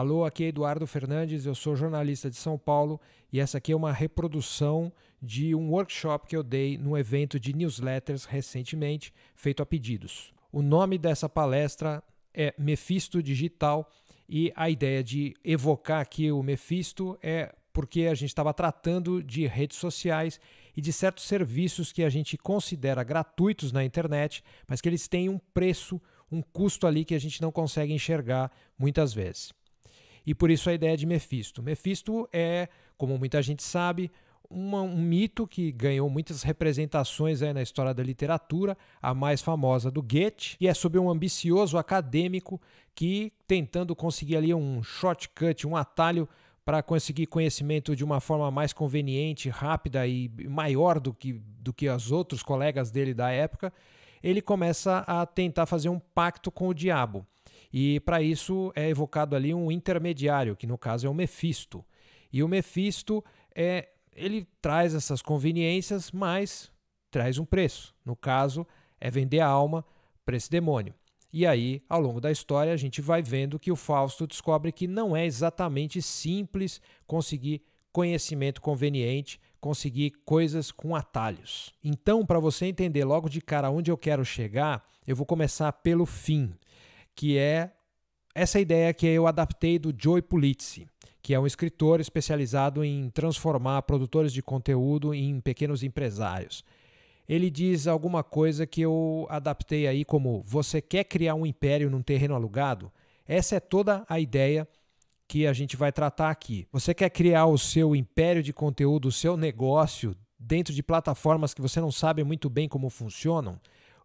Alô, aqui é Eduardo Fernandes, eu sou jornalista de São Paulo e essa aqui é uma reprodução de um workshop que eu dei num evento de newsletters recentemente, feito a pedidos. O nome dessa palestra é Mefisto Digital e a ideia de evocar aqui o Mefisto é porque a gente estava tratando de redes sociais e de certos serviços que a gente considera gratuitos na internet, mas que eles têm um preço, um custo ali que a gente não consegue enxergar muitas vezes e por isso a ideia de Mefisto. Mefisto é, como muita gente sabe, uma, um mito que ganhou muitas representações na história da literatura, a mais famosa do Goethe, e é sobre um ambicioso acadêmico que, tentando conseguir ali um shortcut, um atalho para conseguir conhecimento de uma forma mais conveniente, rápida e maior do que, do que os outros colegas dele da época, ele começa a tentar fazer um pacto com o diabo. E para isso é evocado ali um intermediário, que no caso é o Mefisto. E o Mefisto é, ele traz essas conveniências, mas traz um preço. No caso, é vender a alma para esse demônio. E aí, ao longo da história, a gente vai vendo que o Fausto descobre que não é exatamente simples conseguir conhecimento conveniente, conseguir coisas com atalhos. Então, para você entender logo de cara onde eu quero chegar, eu vou começar pelo fim que é essa ideia que eu adaptei do Joey Pulizzi, que é um escritor especializado em transformar produtores de conteúdo em pequenos empresários. Ele diz alguma coisa que eu adaptei aí como você quer criar um império num terreno alugado? Essa é toda a ideia que a gente vai tratar aqui. Você quer criar o seu império de conteúdo, o seu negócio dentro de plataformas que você não sabe muito bem como funcionam?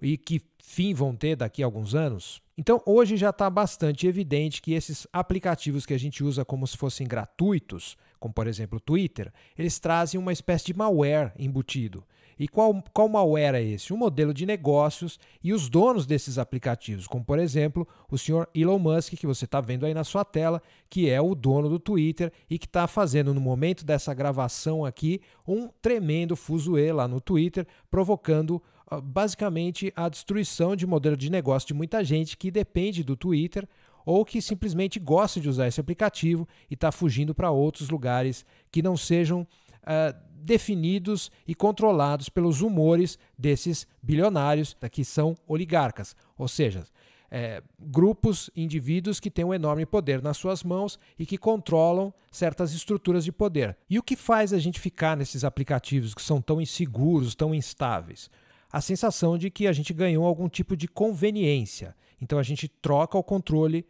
e que fim vão ter daqui a alguns anos? Então, hoje já está bastante evidente que esses aplicativos que a gente usa como se fossem gratuitos, como por exemplo o Twitter, eles trazem uma espécie de malware embutido. E qual, qual malware é esse? Um modelo de negócios e os donos desses aplicativos, como por exemplo o senhor Elon Musk, que você está vendo aí na sua tela, que é o dono do Twitter e que está fazendo no momento dessa gravação aqui um tremendo fuzuê lá no Twitter, provocando ah, basicamente a destruição de modelo de negócio de muita gente que depende do Twitter ou que simplesmente gosta de usar esse aplicativo e está fugindo para outros lugares que não sejam uh, definidos e controlados pelos humores desses bilionários que são oligarcas, ou seja, é, grupos, indivíduos que têm um enorme poder nas suas mãos e que controlam certas estruturas de poder. E o que faz a gente ficar nesses aplicativos que são tão inseguros, tão instáveis? a sensação de que a gente ganhou algum tipo de conveniência. Então a gente troca o controle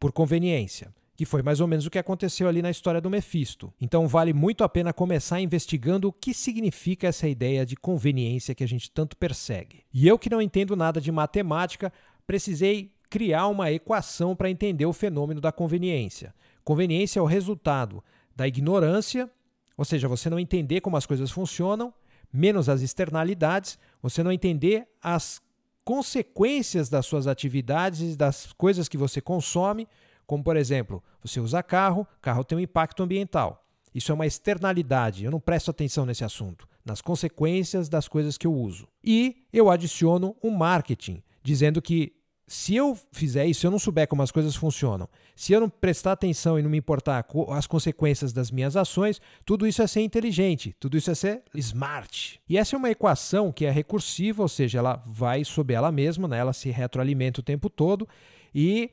por conveniência, que foi mais ou menos o que aconteceu ali na história do Mefisto. Então vale muito a pena começar investigando o que significa essa ideia de conveniência que a gente tanto persegue. E eu que não entendo nada de matemática, precisei criar uma equação para entender o fenômeno da conveniência. Conveniência é o resultado da ignorância, ou seja, você não entender como as coisas funcionam, menos as externalidades, você não entender as consequências das suas atividades e das coisas que você consome, como por exemplo, você usa carro, carro tem um impacto ambiental. Isso é uma externalidade, eu não presto atenção nesse assunto, nas consequências das coisas que eu uso. E eu adiciono um marketing, dizendo que se eu fizer isso, se eu não souber como as coisas funcionam, se eu não prestar atenção e não me importar com as consequências das minhas ações, tudo isso é ser inteligente, tudo isso é ser smart. E essa é uma equação que é recursiva, ou seja, ela vai sobre ela mesma, né? ela se retroalimenta o tempo todo e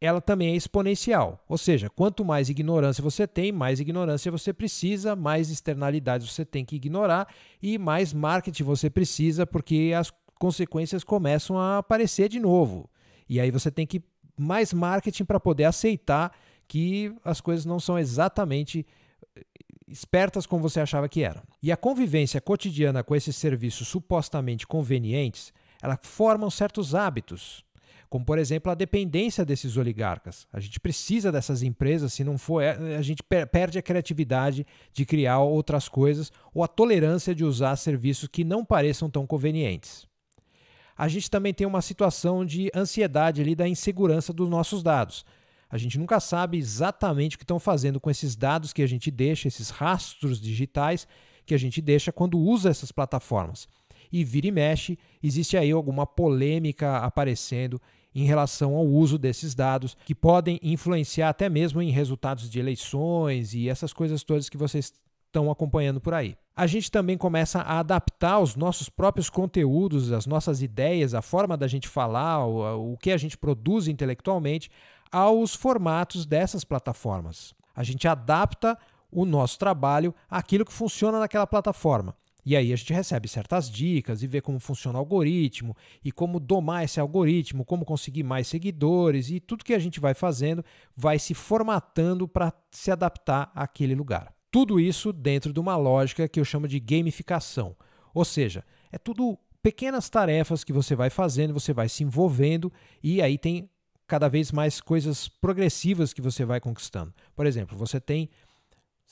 ela também é exponencial. Ou seja, quanto mais ignorância você tem, mais ignorância você precisa, mais externalidades você tem que ignorar e mais marketing você precisa, porque as consequências começam a aparecer de novo. E aí você tem que mais marketing para poder aceitar que as coisas não são exatamente eh, espertas como você achava que eram. E a convivência cotidiana com esses serviços supostamente convenientes, ela formam certos hábitos, como por exemplo a dependência desses oligarcas. A gente precisa dessas empresas, se não for, eh, a gente perde a criatividade de criar outras coisas ou a tolerância de usar serviços que não pareçam tão convenientes a gente também tem uma situação de ansiedade ali da insegurança dos nossos dados. A gente nunca sabe exatamente o que estão fazendo com esses dados que a gente deixa, esses rastros digitais que a gente deixa quando usa essas plataformas. E vira e mexe, existe aí alguma polêmica aparecendo em relação ao uso desses dados, que podem influenciar até mesmo em resultados de eleições e essas coisas todas que vocês estão acompanhando por aí a gente também começa a adaptar os nossos próprios conteúdos, as nossas ideias, a forma da gente falar, o, o que a gente produz intelectualmente aos formatos dessas plataformas. A gente adapta o nosso trabalho àquilo que funciona naquela plataforma. E aí a gente recebe certas dicas e vê como funciona o algoritmo e como domar esse algoritmo, como conseguir mais seguidores e tudo que a gente vai fazendo vai se formatando para se adaptar àquele lugar. Tudo isso dentro de uma lógica que eu chamo de gamificação. Ou seja, é tudo pequenas tarefas que você vai fazendo, você vai se envolvendo e aí tem cada vez mais coisas progressivas que você vai conquistando. Por exemplo, você tem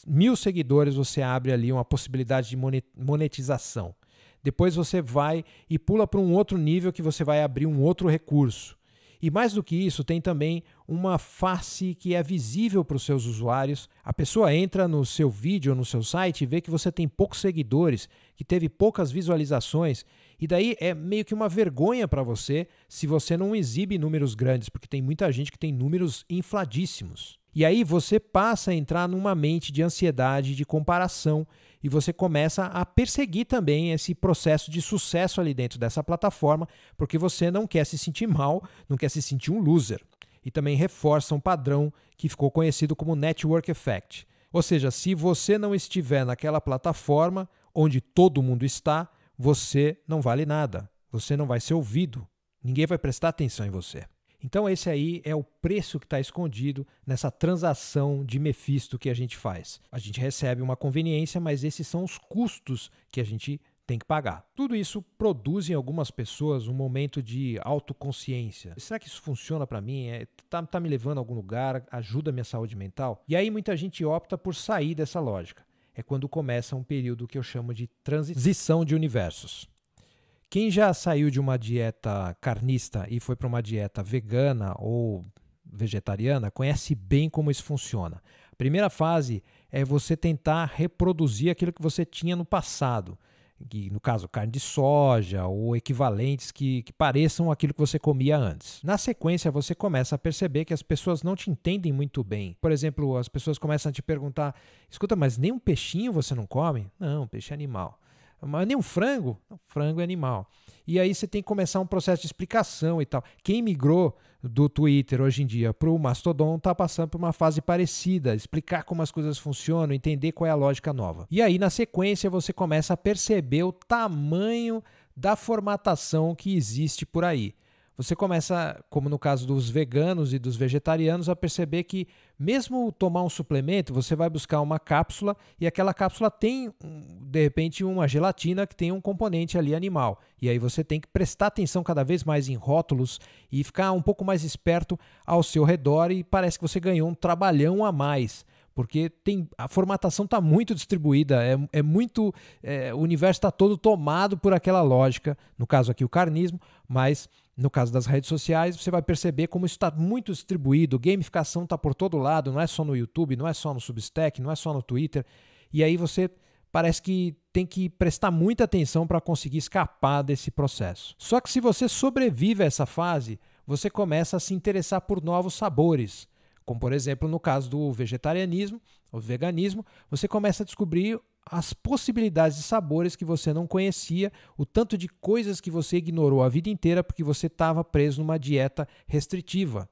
mil seguidores, você abre ali uma possibilidade de monetização. Depois você vai e pula para um outro nível que você vai abrir um outro recurso. E mais do que isso, tem também uma face que é visível para os seus usuários. A pessoa entra no seu vídeo, no seu site e vê que você tem poucos seguidores, que teve poucas visualizações, e daí é meio que uma vergonha para você se você não exibe números grandes, porque tem muita gente que tem números infladíssimos. E aí você passa a entrar numa mente de ansiedade, de comparação, e você começa a perseguir também esse processo de sucesso ali dentro dessa plataforma, porque você não quer se sentir mal, não quer se sentir um loser e também reforça um padrão que ficou conhecido como network effect. Ou seja, se você não estiver naquela plataforma onde todo mundo está, você não vale nada, você não vai ser ouvido, ninguém vai prestar atenção em você. Então, esse aí é o preço que está escondido nessa transação de Mefisto que a gente faz. A gente recebe uma conveniência, mas esses são os custos que a gente tem que pagar. Tudo isso produz em algumas pessoas um momento de autoconsciência. Será que isso funciona para mim? É, tá, tá me levando a algum lugar? Ajuda a minha saúde mental? E aí muita gente opta por sair dessa lógica. É quando começa um período que eu chamo de transição de universos. Quem já saiu de uma dieta carnista e foi para uma dieta vegana ou vegetariana conhece bem como isso funciona. A primeira fase é você tentar reproduzir aquilo que você tinha no passado que no caso carne de soja ou equivalentes que, que pareçam aquilo que você comia antes. Na sequência, você começa a perceber que as pessoas não te entendem muito bem. Por exemplo, as pessoas começam a te perguntar: escuta, mas nem um peixinho você não come? Não, peixe é animal. Mas nem um frango? Não, frango é animal. E aí você tem que começar um processo de explicação e tal. Quem migrou do Twitter hoje em dia para o Mastodon está passando por uma fase parecida, explicar como as coisas funcionam, entender qual é a lógica nova. E aí, na sequência, você começa a perceber o tamanho da formatação que existe por aí você começa, como no caso dos veganos e dos vegetarianos, a perceber que, mesmo tomar um suplemento, você vai buscar uma cápsula e aquela cápsula tem, hum, de repente, uma gelatina que tem um componente ali animal. E aí você tem que prestar atenção cada vez mais em rótulos e ficar um pouco mais esperto ao seu redor, e parece que você ganhou um trabalhão a mais porque tem a formatação está muito distribuída, é, é muito é, o universo está todo tomado por aquela lógica, no caso aqui o carnismo, mas no caso das redes sociais, você vai perceber como isso está muito distribuído, gamificação está por todo lado, não é só no YouTube, não é só no Substack, não é só no Twitter. E aí você parece que tem que prestar muita atenção para conseguir escapar desse processo. Só que se você sobrevive a essa fase, você começa a se interessar por novos sabores. Como, por exemplo, no caso do vegetarianismo, ou veganismo, você começa a descobrir as possibilidades de sabores que você não conhecia, o tanto de coisas que você ignorou a vida inteira porque você estava preso numa dieta restritiva.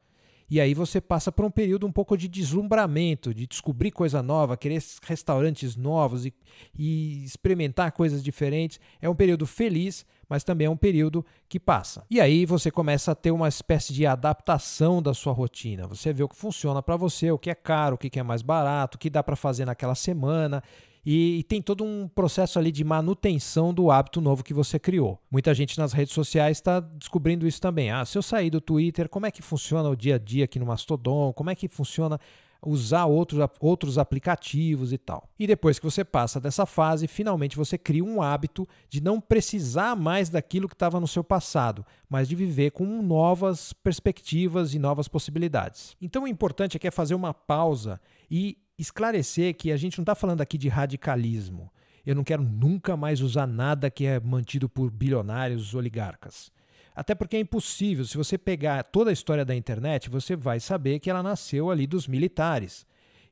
E aí você passa por um período um pouco de deslumbramento, de descobrir coisa nova, querer restaurantes novos e, e, experimentar coisas diferentes. É um período feliz, mas também é um período que passa. E aí você começa a ter uma espécie de adaptação da sua rotina. Você vê o que funciona para você, o que é caro, o que é mais barato, o que dá para fazer naquela semana. E, e, tem todo um processo ali de manutenção do hábito novo que você criou. Muita gente nas redes sociais está descobrindo isso também. Ah, se eu sair do Twitter, como é que funciona o dia a dia aqui no Mastodon? Como é que funciona usar outros, outros aplicativos e tal. E depois que você passa dessa fase, finalmente você cria um hábito de não precisar mais daquilo que estava no seu passado, mas de viver com novas perspectivas e novas possibilidades. Então o importante aqui é, é fazer uma pausa e esclarecer que a gente não está falando aqui de radicalismo. Eu não quero nunca mais usar nada que é mantido por bilionários oligarcas. Até porque é impossível. Se você pegar toda a história da internet, você vai saber que ela nasceu ali dos militares.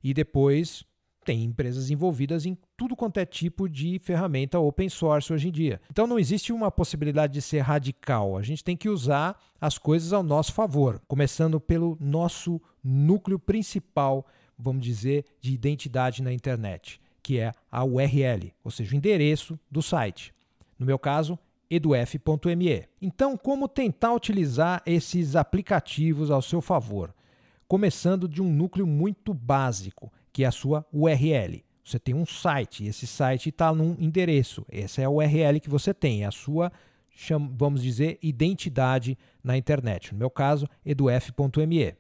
E depois tem empresas envolvidas em tudo quanto é tipo de ferramenta open source hoje em dia. Então não existe uma possibilidade de ser radical. A gente tem que usar as coisas ao nosso favor, começando pelo nosso núcleo principal vamos dizer, de identidade na internet, que é a URL, ou seja, o endereço do site. No meu caso, eduf.me. Então, como tentar utilizar esses aplicativos ao seu favor? Começando de um núcleo muito básico, que é a sua URL. Você tem um site, esse site está num endereço. Essa é a URL que você tem, é a sua, vamos dizer, identidade na internet. No meu caso, eduf.me.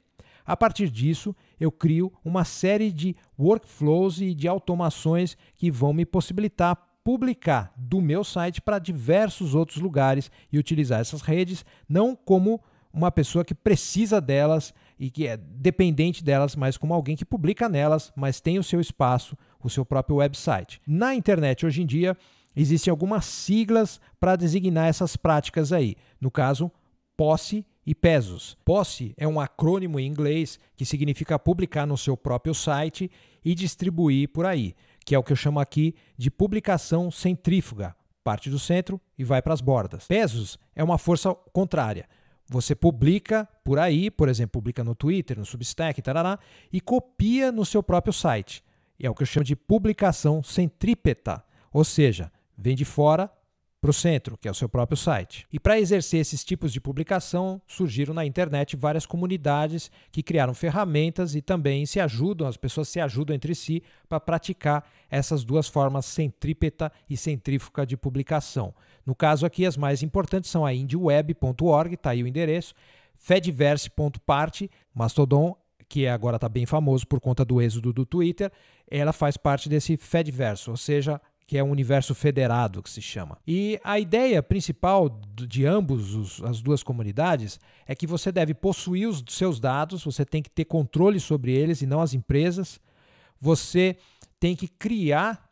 A partir disso, eu crio uma série de workflows e de automações que vão me possibilitar publicar do meu site para diversos outros lugares e utilizar essas redes não como uma pessoa que precisa delas e que é dependente delas, mas como alguém que publica nelas, mas tem o seu espaço, o seu próprio website. Na internet hoje em dia, existem algumas siglas para designar essas práticas aí. No caso, posse e pesos. Posse é um acrônimo em inglês que significa publicar no seu próprio site e distribuir por aí, que é o que eu chamo aqui de publicação centrífuga, parte do centro e vai para as bordas. Pesos é uma força contrária. Você publica por aí, por exemplo, publica no Twitter, no Substack, tarará, e copia no seu próprio site. É o que eu chamo de publicação centrípeta, ou seja, vem de fora para o centro, que é o seu próprio site. E para exercer esses tipos de publicação, surgiram na internet várias comunidades que criaram ferramentas e também se ajudam, as pessoas se ajudam entre si para praticar essas duas formas centrípeta e centrífuga de publicação. No caso aqui, as mais importantes são a indieweb.org, está aí o endereço, fediverse.part, Mastodon, que agora está bem famoso por conta do êxodo do Twitter, ela faz parte desse Fediverse, ou seja, que é um universo federado que se chama. E a ideia principal de ambos os, as duas comunidades é que você deve possuir os seus dados, você tem que ter controle sobre eles e não as empresas. Você tem que criar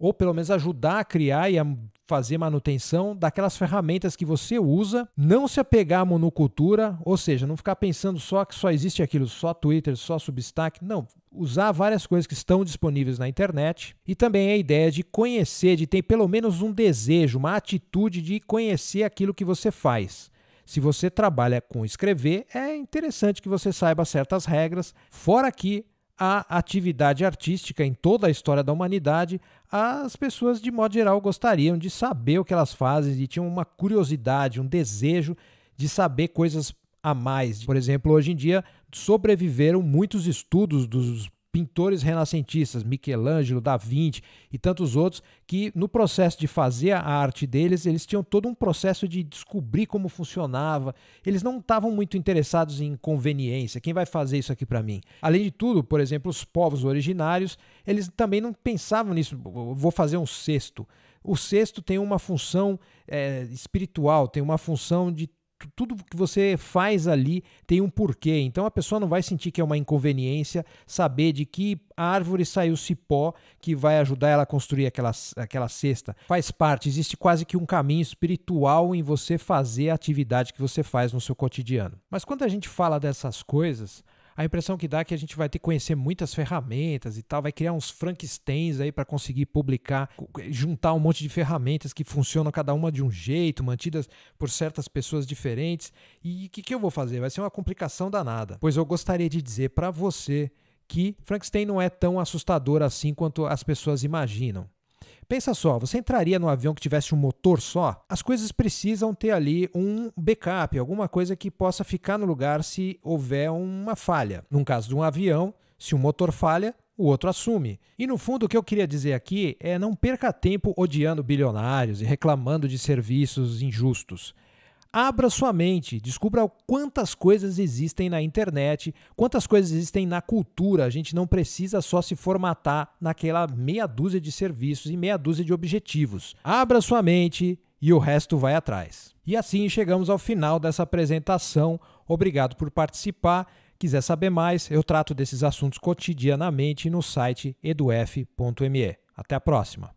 ou pelo menos ajudar a criar e a fazer manutenção daquelas ferramentas que você usa, não se apegar à monocultura, ou seja, não ficar pensando só que só existe aquilo, só Twitter, só Substack, não, usar várias coisas que estão disponíveis na internet e também a ideia de conhecer, de ter pelo menos um desejo, uma atitude de conhecer aquilo que você faz. Se você trabalha com escrever, é interessante que você saiba certas regras, fora que a atividade artística em toda a história da humanidade, as pessoas de modo geral gostariam de saber o que elas fazem e tinham uma curiosidade, um desejo de saber coisas a mais. Por exemplo, hoje em dia sobreviveram muitos estudos dos pintores renascentistas, Michelangelo, Da Vinci e tantos outros, que no processo de fazer a arte deles, eles tinham todo um processo de descobrir como funcionava. Eles não estavam muito interessados em conveniência, quem vai fazer isso aqui para mim? Além de tudo, por exemplo, os povos originários, eles também não pensavam nisso, vou fazer um cesto. O cesto tem uma função é, espiritual, tem uma função de tudo que você faz ali tem um porquê. Então a pessoa não vai sentir que é uma inconveniência saber de que árvore saiu cipó que vai ajudar ela a construir aquela, aquela cesta. Faz parte, existe quase que um caminho espiritual em você fazer a atividade que você faz no seu cotidiano. Mas quando a gente fala dessas coisas, a impressão que dá é que a gente vai ter que conhecer muitas ferramentas e tal, vai criar uns Frankensteins aí para conseguir publicar, eh, juntar um monte de ferramentas que funcionam cada uma de um jeito, mantidas por certas pessoas diferentes. E o que, que eu vou fazer? Vai ser uma complicação danada. Pois eu gostaria de dizer para você que Frankenstein não é tão assustador assim quanto as pessoas imaginam. Pensa só, você entraria num avião que tivesse um motor só? As coisas precisam ter ali um backup, alguma coisa que possa ficar no lugar se houver uma falha. No caso de um avião, se um motor falha, o outro assume. E no fundo, o que eu queria dizer aqui é não perca tempo odiando bilionários e reclamando de serviços injustos. Abra sua mente, descubra quantas coisas existem na internet, quantas coisas existem na cultura. A gente não precisa só se formatar naquela meia dúzia de serviços e meia dúzia de objetivos. Abra sua mente e o resto vai atrás. E assim chegamos ao final dessa apresentação. Obrigado por participar. Quiser saber mais, eu trato desses assuntos cotidianamente no site eduf.me. Até a próxima!